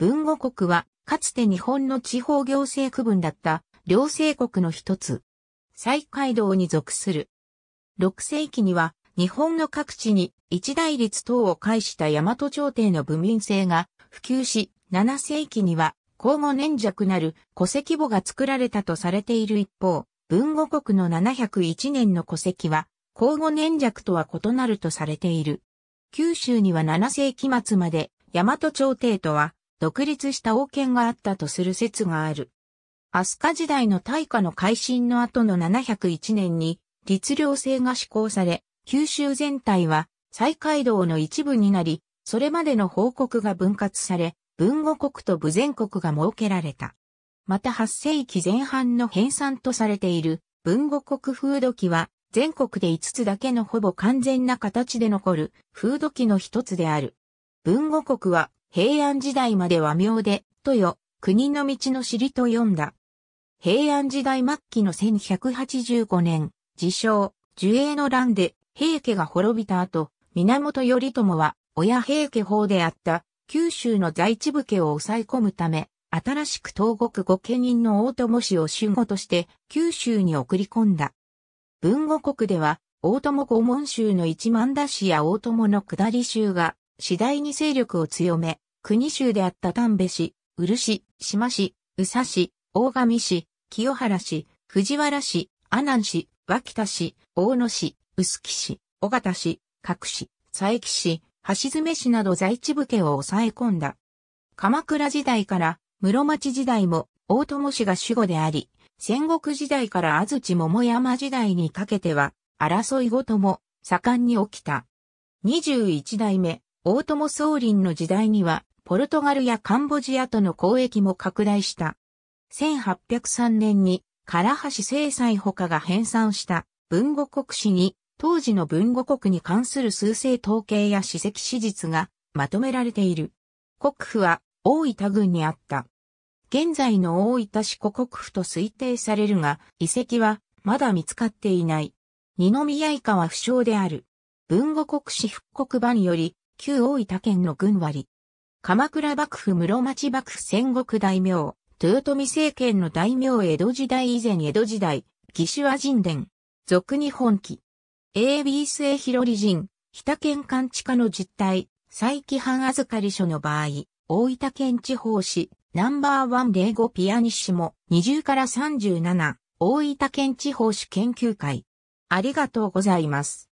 文語国は、かつて日本の地方行政区分だった、両政国の一つ。西海道に属する。6世紀には、日本の各地に一大律等を介した大和朝廷の部民制が普及し、7世紀には、交互粘着なる戸籍簿が作られたとされている一方、文語国の701年の戸籍は、交互粘着とは異なるとされている。九州には7世紀末まで、大和朝廷とは、独立した王権があったとする説がある。飛鳥時代の大化の改新の後の701年に、律令制が施行され、九州全体は、再街道の一部になり、それまでの報告が分割され、文語国と部全国が設けられた。また8世紀前半の編纂とされている文語国風土記は、全国で5つだけのほぼ完全な形で残る風土記の一つである。文語国は平安時代までは名で、とよ、国の道の尻と呼んだ。平安時代末期の1185年、自称、樹栄の乱で、平家が滅びた後、源頼朝は、親平家法であった、九州の在地武家を抑え込むため、新しく東国御家人の大友氏を守護として、九州に送り込んだ。文後国では、大友御門州の一万田氏や大友の下り州が、次第に勢力を強め、国州であった丹部市、漆、島市、宇佐市、大上市、清原市、藤原市、阿南市、脇田市、大野市、臼杵市、尾形市、各市、佐伯市、橋詰市など在地武家を抑え込んだ。鎌倉時代から室町時代も大友氏が守護であり、戦国時代から安土桃山時代にかけては争いごとも盛んに起きた。21代目、大友宗林の時代には、ポルトガルやカンボジアとの交易も拡大した。1803年に、唐橋正斎他が編纂した文語国史に、当時の文語国に関する数勢統計や史跡史実がまとめられている。国府は大分郡にあった。現在の大分市古国府と推定されるが、遺跡はまだ見つかっていない。二宮以下は不詳である。文語国史復刻版より、旧大分県の群割。鎌倉幕府室町幕府戦国大名、豊臣政権の大名江戸時代以前江戸時代、義手は人伝、俗に本記。AB 末広理人、北県勘地下の実態、再規藩預かり所の場合、大分県地方市、ナンバーワン05ピアニッシモ、20から37、大分県地方市研究会。ありがとうございます。